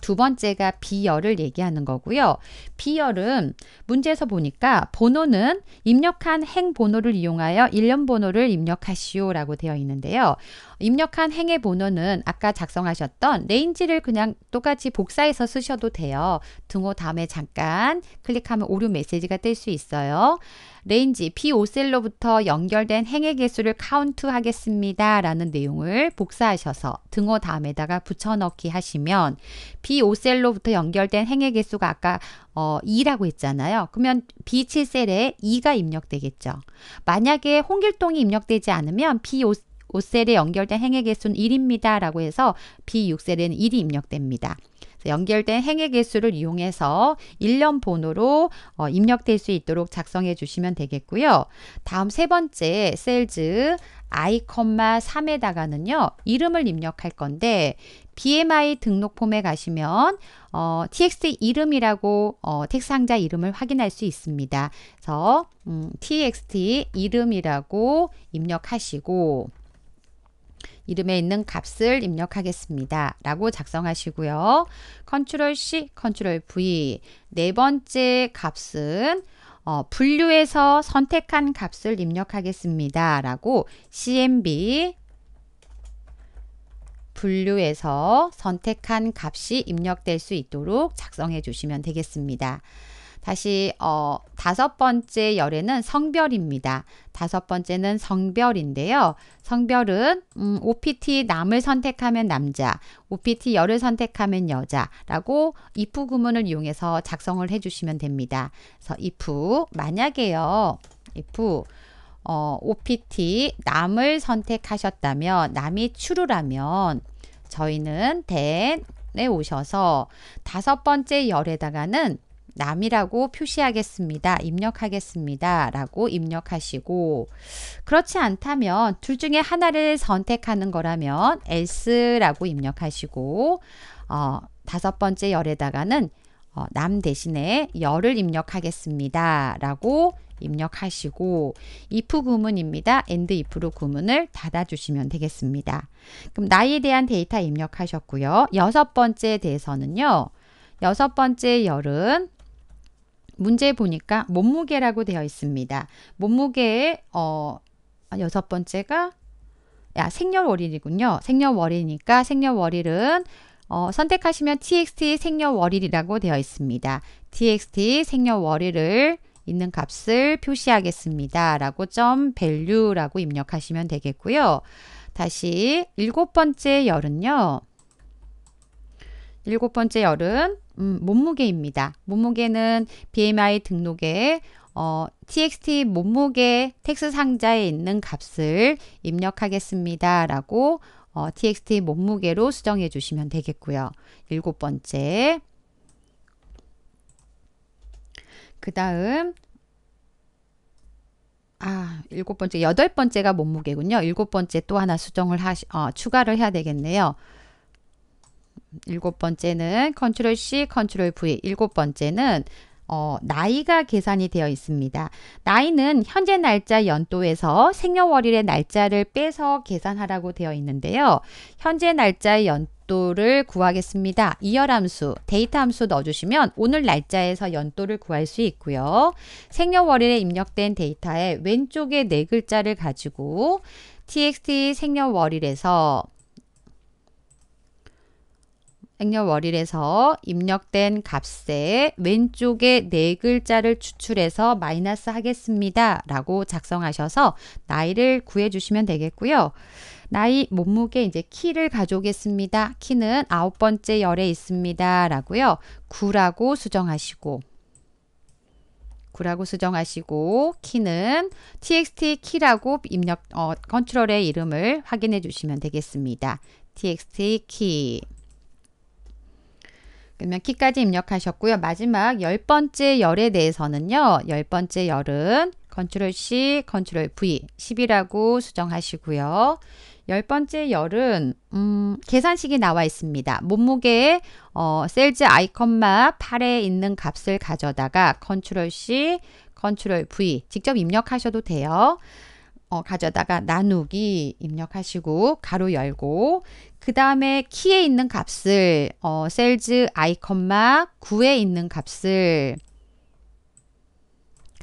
두 번째가 비열을 얘기하는 거고요. 비열은 문제에서 보니까 번호는 입력한 행 번호를 이용하여 일련 번호를 입력하시오 라고 되어 있는데요. 입력한 행의 번호는 아까 작성하셨던 레인지를 그냥 똑같이 복사해서 쓰셔도 돼요. 등호 다음에 잠깐 클릭하면 오류 메시지가 뜰 수 있어요. 레인지 P5셀로부터 연결된 행의 개수를 카운트하겠습니다. 라는 내용을 복사하셔서 등호 다음에다가 붙여넣기 하시면 B5셀로부터 연결된 행의 개수가 아까 어, 2라고 했잖아요. 그러면 B7셀에 2가 입력되겠죠. 만약에 홍길동이 입력되지 않으면 B5 5셀에 연결된 행의 개수는 1입니다. 라고 해서 B6셀에는 1이 입력됩니다. 연결된 행의 개수를 이용해서 일련 번호로 어, 입력될 수 있도록 작성해 주시면 되겠고요. 다음 세 번째 셀즈 i, 3에다가는요. 이름을 입력할 건데 BMI 등록 폼에 가시면 어, txt 이름이라고 어, 텍 상자 이름을 확인할 수 있습니다. 그래서 음, txt 이름이라고 입력하시고 이름에 있는 값을 입력하겠습니다. 라고 작성하시고요. 컨트롤 C, 컨트롤 V 네 번째 값은 어, 분류에서 선택한 값을 입력하겠습니다. 라고 CMB 분류에서 선택한 값이 입력될 수 있도록 작성해 주시면 되겠습니다. 다시 어, 다섯 번째 열에는 성별입니다. 다섯 번째는 성별인데요. 성별은 음, OPT 남을 선택하면 남자, OPT 열을 선택하면 여자라고 if 구문을 이용해서 작성을 해주시면 됩니다. 그래서 if 만약에요. if 어, OPT 남을 선택하셨다면 남이 추루라면 저희는 then에 오셔서 다섯 번째 열에다가는 남이라고 표시하겠습니다. 입력하겠습니다. 라고 입력하시고 그렇지 않다면 둘 중에 하나를 선택하는 거라면 else라고 입력하시고 어, 다섯 번째 열에다가는 어, 남 대신에 열을 입력하겠습니다. 라고 입력하시고 if 구문입니다. and if로 구문을 닫아주시면 되겠습니다. 그럼 나이에 대한 데이터 입력하셨고요. 여섯 번째에 대해서는요. 여섯 번째 열은 문제 보니까 몸무게라고 되어 있습니다. 몸무게의 어, 여섯 번째가 야, 생년월일이군요. 생년월일이니까 생년월일은 어, 선택하시면 txt 생년월일이라고 되어 있습니다. txt 생년월일을 있는 값을 표시하겠습니다. 라고 점 value라고 입력하시면 되겠고요. 다시 일곱 번째 열은요. 일곱 번째 여름 음, 몸무게입니다. 몸무게는 BMI 등록에 어, TXT 몸무게 텍스 상자에 있는 값을 입력하겠습니다. 라고 어, TXT 몸무게로 수정해 주시면 되겠고요. 일곱 번째 그 다음 아, 일곱 번째, 여덟 번째가 몸무게군요. 일곱 번째 또 하나 수정을 하시, 어, 추가를 해야 되겠네요. 일곱 번째는 컨트롤 C, 컨트롤 V. 일곱 번째는 어, 나이가 계산이 되어 있습니다. 나이는 현재 날짜 연도에서 생년월일의 날짜를 빼서 계산하라고 되어 있는데요. 현재 날짜 연도를 구하겠습니다. 이열 함수, 데이터 함수 넣어주시면 오늘 날짜에서 연도를 구할 수 있고요. 생년월일에 입력된 데이터의 왼쪽에 네 글자를 가지고 txt 생년월일에서 생년월일에서 입력된 값에 왼쪽에 네 글자를 추출해서 마이너스 하겠습니다. 라고 작성하셔서 나이를 구해주시면 되겠고요. 나이, 몸무게, 이제 키를 가져오겠습니다. 키는 아홉 번째 열에 있습니다. 라고요. 9라고 수정하시고 9라고 수정하시고 키는 txt 키라고 입력 어, 컨트롤의 이름을 확인해 주시면 되겠습니다. txt 키 그러면 키까지 입력하셨고요. 마지막 열 번째 열에 대해서는요. 열 번째 열은 컨트롤 C, 컨트롤 V, 10이라고 수정하시고요. 열 번째 열은 음, 계산식이 나와 있습니다. 몸무게의 어, 셀즈 아이콘마 8에 있는 값을 가져다가 컨트롤 C, 컨트롤 V 직접 입력하셔도 돼요. 어, 가져다가 나누기 입력하시고 가로 열고 그 다음에 키에 있는 값을 어, 셀즈 아이컴마 9에 있는 값을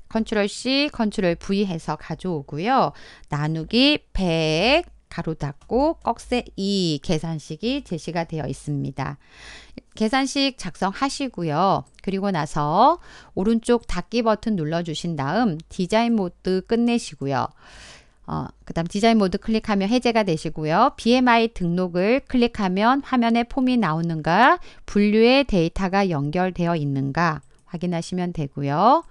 컨트롤 C, 컨트롤 V 해서 가져오고요. 나누기 100 가로 닫고 꺽쇠 2 계산식이 제시가 되어 있습니다. 계산식 작성하시고요. 그리고 나서 오른쪽 닫기 버튼 눌러주신 다음 디자인 모드 끝내시고요. 어, 그 다음 디자인 모드 클릭하면 해제가 되시고요. BMI 등록을 클릭하면 화면에 폼이 나오는가, 분류의 데이터가 연결되어 있는가 확인하시면 되고요.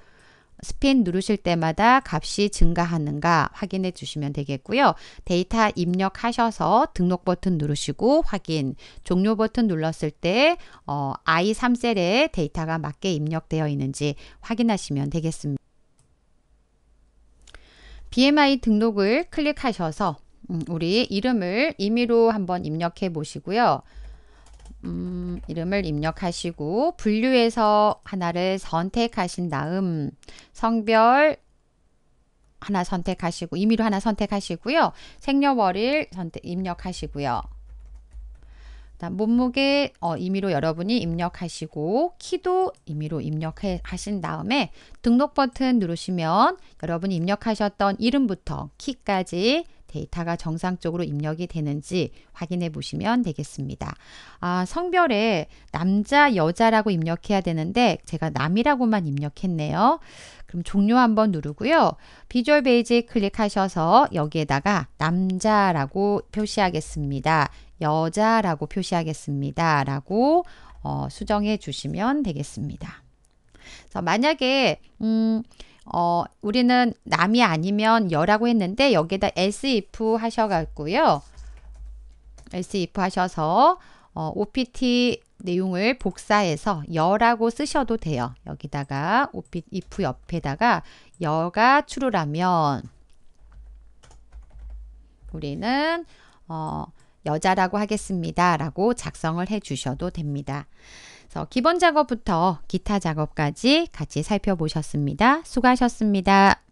스핀 누르실 때마다 값이 증가하는가 확인해 주시면 되겠고요. 데이터 입력하셔서 등록 버튼 누르시고 확인, 종료 버튼 눌렀을 때 어, I3셀에 데이터가 맞게 입력되어 있는지 확인하시면 되겠습니다. BMI 등록을 클릭하셔서 음, 우리 이름을 임의로 한번 입력해 보시고요. 음, 이름을 입력하시고 분류에서 하나를 선택하신 다음 성별 하나 선택하시고 임의로 하나 선택하시고요. 생년월일 선택 입력하시고요. 몸무게 어, 임의로 여러분이 입력하시고 키도 임의로 입력하신 다음에 등록 버튼 누르시면 여러분이 입력하셨던 이름부터 키까지 데이터가 정상적으로 입력이 되는지 확인해 보시면 되겠습니다. 아, 성별에 남자, 여자라고 입력해야 되는데 제가 남이라고만 입력했네요. 그럼 종료 한번 누르고요. 비주얼 베이직 클릭하셔서 여기에다가 남자라고 표시하겠습니다. 여자라고 표시하겠습니다. 라고 어, 수정해 주시면 되겠습니다. 그래서 만약에 음, 어, 우리는 남이 아니면 여라고 했는데 여기에다 s if 하셔갖고요. s if 하셔서 어, opt 내용을 복사해서 여라고 쓰셔도 돼요. 여기다가 opt if 옆에다가 여가 true라면 우리는 어, 여자라고 하겠습니다. 라고 작성을 해 주셔도 됩니다. 그래서 기본 작업부터 기타 작업까지 같이 살펴보셨습니다. 수고하셨습니다.